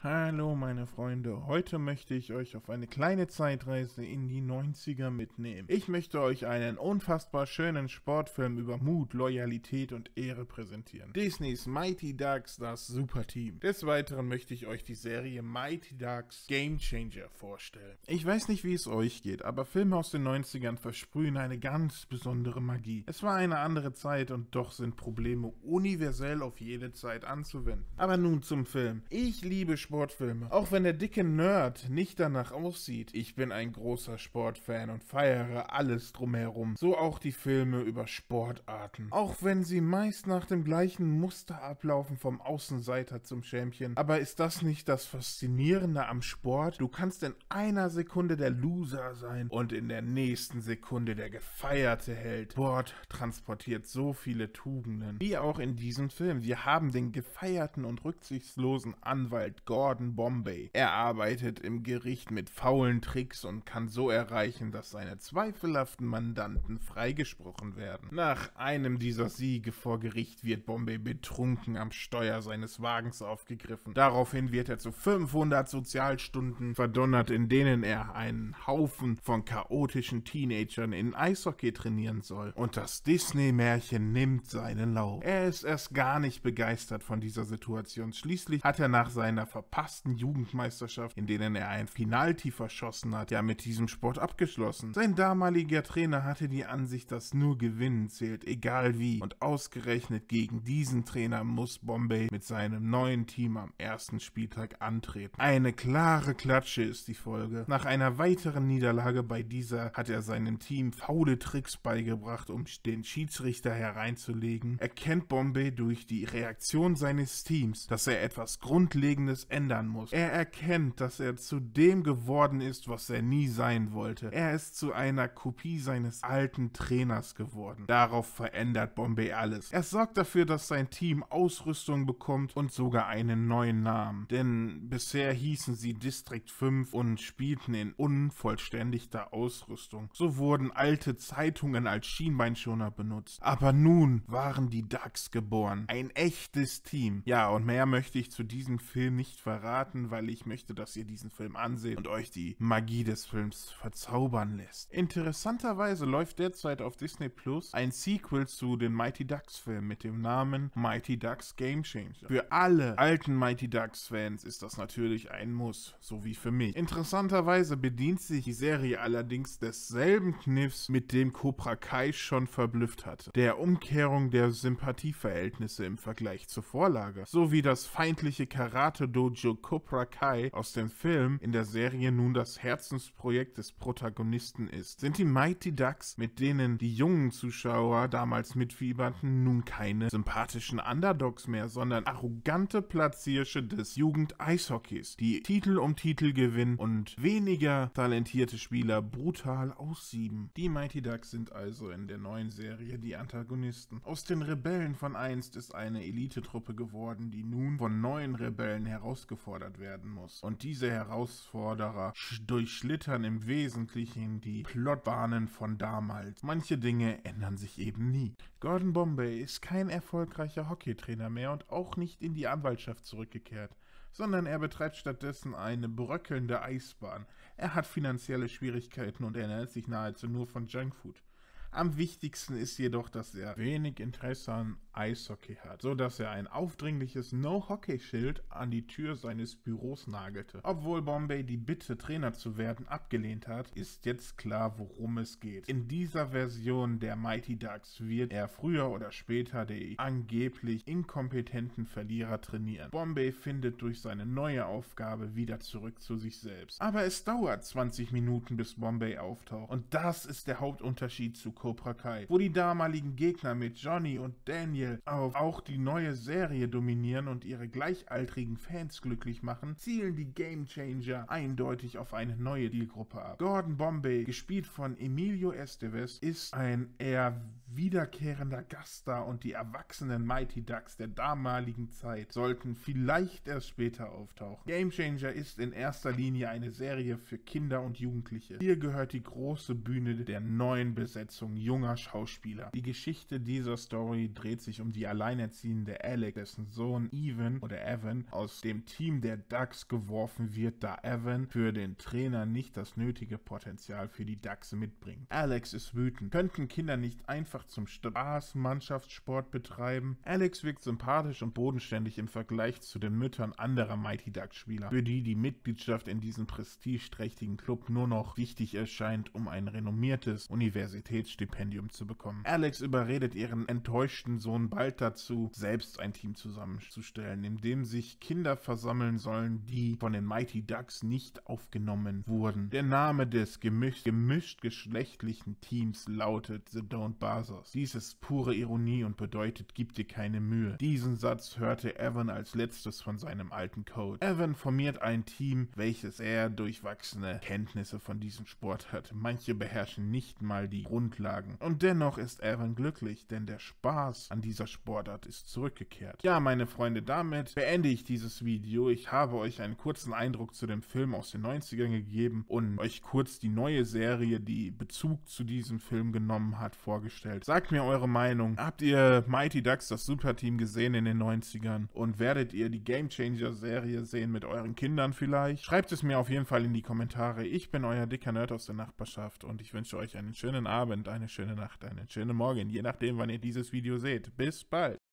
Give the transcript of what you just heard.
Hallo meine Freunde, heute möchte ich euch auf eine kleine Zeitreise in die 90er mitnehmen. Ich möchte euch einen unfassbar schönen Sportfilm über Mut, Loyalität und Ehre präsentieren. Disneys Mighty Ducks, das Superteam. Des Weiteren möchte ich euch die Serie Mighty Ducks Game Changer vorstellen. Ich weiß nicht wie es euch geht, aber Filme aus den 90ern versprühen eine ganz besondere Magie. Es war eine andere Zeit und doch sind Probleme universell auf jede Zeit anzuwenden. Aber nun zum Film. Ich liebe Sportfilme. Auch wenn der dicke Nerd nicht danach aussieht, ich bin ein großer Sportfan und feiere alles drumherum. So auch die Filme über Sportarten. Auch wenn sie meist nach dem gleichen Muster ablaufen vom Außenseiter zum Schämchen. Aber ist das nicht das Faszinierende am Sport? Du kannst in einer Sekunde der Loser sein und in der nächsten Sekunde der gefeierte Held. Sport transportiert so viele Tugenden. Wie auch in diesem Film. Wir haben den gefeierten und rücksichtslosen Anwalt Gott. Gordon Bombay. Er arbeitet im Gericht mit faulen Tricks und kann so erreichen, dass seine zweifelhaften Mandanten freigesprochen werden. Nach einem dieser Siege vor Gericht wird Bombay betrunken am Steuer seines Wagens aufgegriffen. Daraufhin wird er zu 500 Sozialstunden verdonnert, in denen er einen Haufen von chaotischen Teenagern in Eishockey trainieren soll. Und das Disney-Märchen nimmt seinen Lauf. Er ist erst gar nicht begeistert von dieser Situation. Schließlich hat er nach seiner Verpackung verpassten Jugendmeisterschaft, in denen er ein Penalty verschossen hat, ja mit diesem Sport abgeschlossen. Sein damaliger Trainer hatte die Ansicht, dass nur Gewinnen zählt, egal wie. Und ausgerechnet gegen diesen Trainer muss Bombay mit seinem neuen Team am ersten Spieltag antreten. Eine klare Klatsche ist die Folge. Nach einer weiteren Niederlage bei dieser hat er seinem Team faule Tricks beigebracht, um den Schiedsrichter hereinzulegen. Erkennt Bombay durch die Reaktion seines Teams, dass er etwas Grundlegendes ändern muss. Er erkennt, dass er zu dem geworden ist, was er nie sein wollte. Er ist zu einer Kopie seines alten Trainers geworden. Darauf verändert Bombay alles. Er sorgt dafür, dass sein Team Ausrüstung bekommt und sogar einen neuen Namen. Denn bisher hießen sie District 5 und spielten in unvollständigter Ausrüstung. So wurden alte Zeitungen als Schienbeinschoner benutzt. Aber nun waren die Ducks geboren. Ein echtes Team. Ja, und mehr möchte ich zu diesem Film nicht verraten verraten, weil ich möchte, dass ihr diesen Film anseht und euch die Magie des Films verzaubern lässt. Interessanterweise läuft derzeit auf Disney Plus ein Sequel zu den Mighty Ducks Filmen mit dem Namen Mighty Ducks Game Changer. Für alle alten Mighty Ducks Fans ist das natürlich ein Muss, so wie für mich. Interessanterweise bedient sich die Serie allerdings desselben Kniffs, mit dem Cobra Kai schon verblüfft hatte. Der Umkehrung der Sympathieverhältnisse im Vergleich zur Vorlage, sowie das feindliche Karate-Dojo Dojo Cobra Kai aus dem Film in der Serie nun das Herzensprojekt des Protagonisten ist, sind die Mighty Ducks, mit denen die jungen Zuschauer damals mitfieberten, nun keine sympathischen Underdogs mehr, sondern arrogante Platzhirsche des Jugend-Eishockeys, die Titel um Titel gewinnen und weniger talentierte Spieler brutal aussieben. Die Mighty Ducks sind also in der neuen Serie die Antagonisten. Aus den Rebellen von einst ist eine Elitetruppe geworden, die nun von neuen Rebellen heraus herausgefordert werden muss. Und diese Herausforderer durchschlittern im Wesentlichen die Plotbahnen von damals. Manche Dinge ändern sich eben nie. Gordon Bombay ist kein erfolgreicher Hockeytrainer mehr und auch nicht in die Anwaltschaft zurückgekehrt sondern er betreibt stattdessen eine bröckelnde Eisbahn. Er hat finanzielle Schwierigkeiten und ernährt sich nahezu nur von Junkfood. Am wichtigsten ist jedoch, dass er wenig Interesse an Eishockey hat, so dass er ein aufdringliches No-Hockey-Schild an die Tür seines Büros nagelte. Obwohl Bombay die Bitte, Trainer zu werden, abgelehnt hat, ist jetzt klar, worum es geht. In dieser Version der Mighty Ducks wird er früher oder später den angeblich inkompetenten Verlierer trainieren. Bombay findet durch seine neue Aufgabe wieder zurück zu sich selbst. Aber es dauert 20 Minuten, bis Bombay auftaucht. Und das ist der Hauptunterschied zu Cobra Kai, wo die damaligen Gegner mit Johnny und Daniel Beispiel aber auch die neue Serie dominieren und ihre gleichaltrigen Fans glücklich machen, zielen die Game Changer eindeutig auf eine neue Dealgruppe ab. Gordon Bombay, gespielt von Emilio Estevez, ist ein eher wiederkehrender Gast da und die erwachsenen Mighty Ducks der damaligen Zeit sollten vielleicht erst später auftauchen. Game Changer ist in erster Linie eine Serie für Kinder und Jugendliche. Hier gehört die große Bühne der neuen Besetzung junger Schauspieler. Die Geschichte dieser Story dreht sich um die alleinerziehende Alec, dessen Sohn Evan oder Evan aus dem Team der Ducks geworfen wird, da Evan für den Trainer nicht das nötige Potenzial für die Ducks mitbringt. Alex ist wütend. Könnten Kinder nicht einfach zum Spaß Mannschaftssport betreiben. Alex wirkt sympathisch und bodenständig im Vergleich zu den Müttern anderer Mighty Duck Spieler, für die die Mitgliedschaft in diesem prestigeträchtigen Club nur noch wichtig erscheint, um ein renommiertes Universitätsstipendium zu bekommen. Alex überredet ihren enttäuschten Sohn bald dazu, selbst ein Team zusammenzustellen, in dem sich Kinder versammeln sollen, die von den Mighty Ducks nicht aufgenommen wurden. Der Name des gemisch gemischt geschlechtlichen Teams lautet The Don't Bars. Pegasus. Dies ist pure Ironie und bedeutet, gib dir keine Mühe. Diesen Satz hörte Evan als letztes von seinem alten Coach. Evan formiert ein Team, welches eher durchwachsene Kenntnisse von diesem Sport hat. Manche beherrschen nicht mal die Grundlagen. Und dennoch ist Evan glücklich, denn der Spaß an dieser Sportart ist zurückgekehrt. Ja, meine Freunde, damit beende ich dieses Video. Ich habe euch einen kurzen Eindruck zu dem Film aus den 90ern gegeben und euch kurz die neue Serie, die Bezug zu diesem Film genommen hat, vorgestellt urteilt. Sagt mir eure Meinung. Habt ihr Mighty Ducks, das Superteam, gesehen in den 90ern? Und werdet ihr die Game Changer Serie sehen mit euren Kindern vielleicht? Schreibt es mir auf jeden Fall in die Kommentare. Ich bin euer dicker Nerd aus der Nachbarschaft und ich wünsche euch einen schönen Abend, eine schöne Nacht, einen schönen Morgen, je nachdem, wann ihr dieses Video seht. Bis bald!